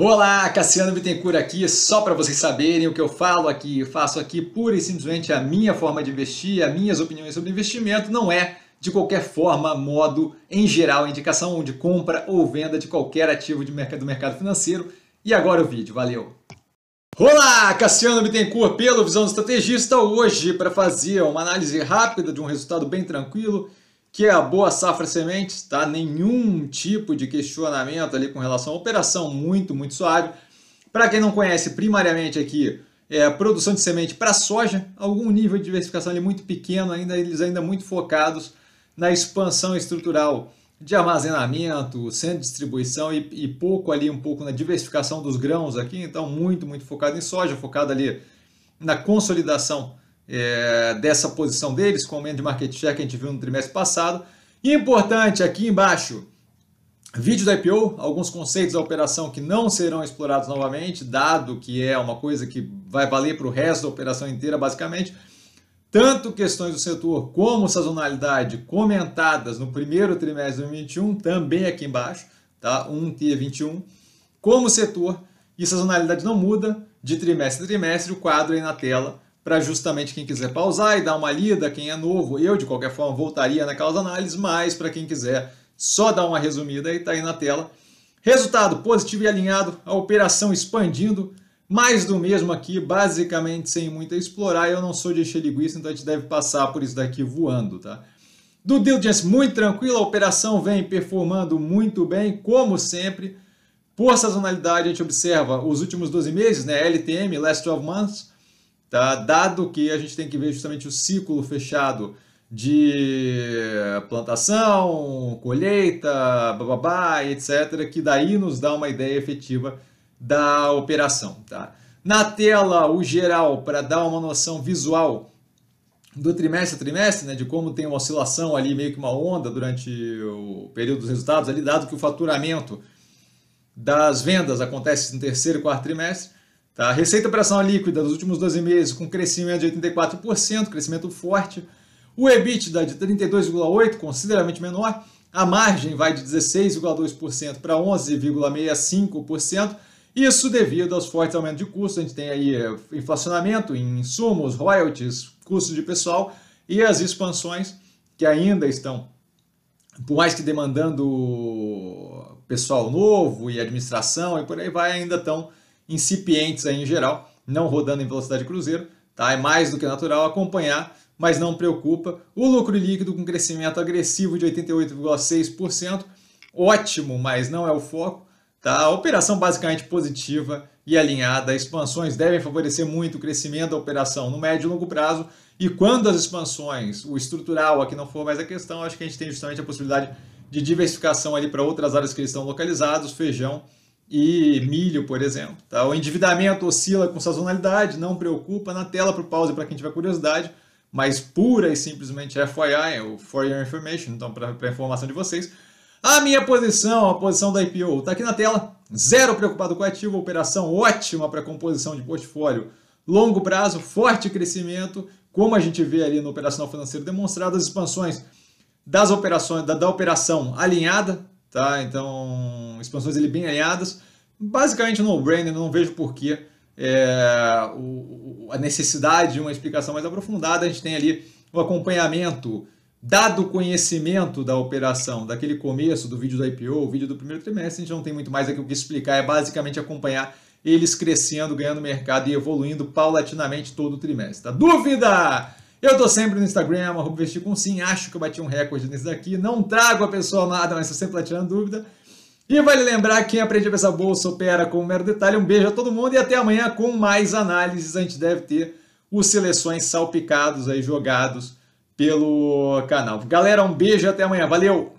Olá, Cassiano Bittencourt aqui, só para vocês saberem o que eu falo aqui, eu faço aqui pura e simplesmente a minha forma de investir, as minhas opiniões sobre investimento, não é de qualquer forma, modo, em geral, indicação de compra ou venda de qualquer ativo de mercado, do mercado financeiro. E agora o vídeo, valeu! Olá, Cassiano Bittencourt pelo Visão do Estrategista, hoje para fazer uma análise rápida de um resultado bem tranquilo que é a Boa Safra Sementes, tá? Nenhum tipo de questionamento ali com relação à operação, muito, muito suave. Para quem não conhece, primariamente aqui é a produção de semente para soja, algum nível de diversificação ali muito pequeno, ainda eles ainda muito focados na expansão estrutural de armazenamento, centro de distribuição e, e, pouco ali, um pouco na diversificação dos grãos aqui, então muito, muito focado em soja, focado ali na consolidação é, dessa posição deles, com o aumento de market share que a gente viu no trimestre passado. importante aqui embaixo, vídeo da IPO, alguns conceitos da operação que não serão explorados novamente, dado que é uma coisa que vai valer para o resto da operação inteira, basicamente. Tanto questões do setor como sazonalidade comentadas no primeiro trimestre de 2021, também aqui embaixo, tá? 1 t 21. Como setor e sazonalidade não muda de trimestre a trimestre, o quadro aí na tela para justamente quem quiser pausar e dar uma lida, quem é novo. Eu, de qualquer forma, voltaria naquelas análises, mas para quem quiser só dar uma resumida, aí está aí na tela. Resultado positivo e alinhado, a operação expandindo, mais do mesmo aqui, basicamente sem muita explorar. Eu não sou de encher linguiça, então a gente deve passar por isso daqui voando, tá? Do diligence muito tranquilo, a operação vem performando muito bem, como sempre. Por sazonalidade, a gente observa os últimos 12 meses, né? LTM, Last 12 Months, tá? dado que a gente tem que ver justamente o ciclo fechado de plantação, colheita, bababá, etc., que daí nos dá uma ideia efetiva da operação. Tá? Na tela, o geral, para dar uma noção visual do trimestre a trimestre, né, de como tem uma oscilação ali, meio que uma onda durante o período dos resultados, ali, dado que o faturamento das vendas acontece no terceiro e quarto trimestre, Tá? Receita operacional líquida dos últimos 12 meses com crescimento de 84%, crescimento forte. O EBITDA de 32,8%, consideravelmente menor. A margem vai de 16,2% para 11,65%. Isso devido aos fortes aumentos de custos. A gente tem aí eh, inflacionamento em insumos, royalties, custos de pessoal e as expansões que ainda estão, por mais que demandando pessoal novo e administração e por aí vai, ainda estão incipientes aí em geral, não rodando em velocidade cruzeiro, tá? É mais do que natural acompanhar, mas não preocupa. O lucro líquido com crescimento agressivo de 88,6%, ótimo, mas não é o foco, tá? A operação basicamente positiva e alinhada. Expansões devem favorecer muito o crescimento da operação no médio e longo prazo. E quando as expansões, o estrutural aqui não for mais a questão, acho que a gente tem justamente a possibilidade de diversificação ali para outras áreas que eles estão localizados, feijão e milho, por exemplo. Tá? O endividamento oscila com sazonalidade, não preocupa. Na tela para o pause para quem tiver curiosidade, mas pura e simplesmente FYI, é o For Your Information, então para informação de vocês. A minha posição, a posição da IPO, está aqui na tela. Zero preocupado com ativo, operação ótima para composição de portfólio. Longo prazo, forte crescimento, como a gente vê ali no operacional financeiro demonstrado, as expansões das operações, da, da operação alinhada, tá? Então, expansões ele bem aliadas. Basicamente, no brand, não vejo porquê é, o, a necessidade de uma explicação mais aprofundada. A gente tem ali o acompanhamento, dado o conhecimento da operação, daquele começo do vídeo do IPO, o vídeo do primeiro trimestre, a gente não tem muito mais aqui o que explicar, é basicamente acompanhar eles crescendo, ganhando mercado e evoluindo paulatinamente todo o trimestre. Tá? Dúvida? Eu tô sempre no Instagram, arroba investir com sim, acho que eu bati um recorde nesse daqui, não trago a pessoa amada, mas estou sempre lá tirando dúvida. E vale lembrar, quem aprende a pensar bolsa opera com um mero detalhe. Um beijo a todo mundo e até amanhã com mais análises. A gente deve ter os seleções salpicados aí, jogados pelo canal. Galera, um beijo e até amanhã. Valeu!